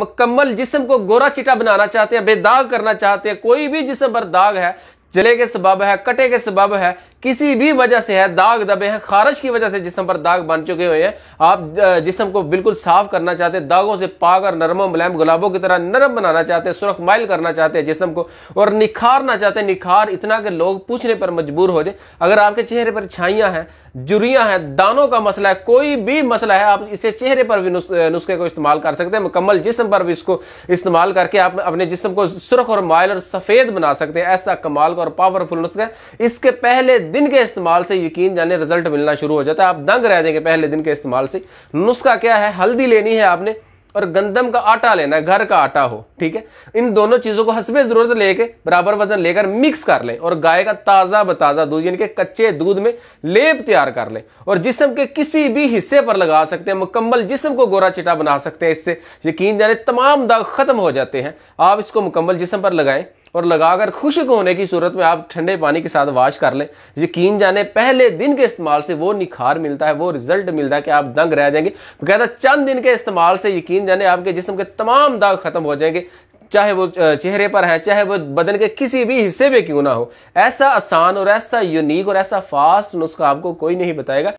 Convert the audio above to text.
मुकम्मल जिसम को गोरा चिटा बनाना चाहते हैं बेदाग करना चाहते हैं कोई भी जिसम पर दाग है जले के सबब है कटे के सबब है किसी भी वजह से है दाग दबे हैं खारश की वजह से जिसम पर दाग बन चुके हुए हैं आप जिसम को बिल्कुल साफ करना चाहते हैं दागों से पाक और नरम मुलायम गुलाबों की तरह नरम बनाना चाहते हैं सुरख माइल करना चाहते हैं जिसम को और निखारना चाहते हैं निखार इतना कि लोग पूछने पर मजबूर हो जाए अगर आपके चेहरे पर छाइयाँ हैं जुरियाँ हैं दानों का मसला है कोई भी मसला है आप इसे चेहरे पर भी नुस्खे को इस्तेमाल कर सकते हैं मुकम्मल जिसम पर भी इसको इस्तेमाल करके आप अपने जिसम को सुरख और माइल और सफ़ेद बना सकते हैं ऐसा कमाल को और पावरफुल नुस्खे इसके पहले दिन के इस्तेमाल से यकीन जाने रिजल्ट मिलना शुरू हो जाता है आप दंग रह देंगे पहले दिन के इस्तेमाल से नुस्खा क्या है हल्दी लेनी है आपने और गंदम का आटा लेना है घर का आटा हो ठीक है इन दोनों चीज़ों को हसब ज़रूरत लेके बराबर वजन लेकर मिक्स कर लें और गाय का ताज़ा बताज़ा दूध यानी कि कच्चे दूध में लेप तैयार कर लें और जिसम के किसी भी हिस्से पर लगा सकते हैं मुकम्मल जिसम को गोरा चिटा बना सकते हैं इससे यकीन जाने तमाम दाग ख़त्म हो जाते हैं आप इसको मुकम्मल जिसम पर लगाएं और लगाकर खुश्क होने की सूरत में आप ठंडे पानी के साथ वाश कर लें यकीन जाने पहले दिन के इस्तेमाल से वो निखार मिलता है वो रिजल्ट मिलता है कि आप दंग रह जाएंगे कहता चंद दिन के इस्तेमाल से यकीन जाने आपके जिसम के तमाम दाग खत्म हो जाएंगे चाहे वो चेहरे पर है चाहे वो बदन के किसी भी हिस्से पे क्यों ना हो ऐसा आसान और ऐसा यूनिक और ऐसा फास्ट नुस्खा आपको कोई नहीं बताएगा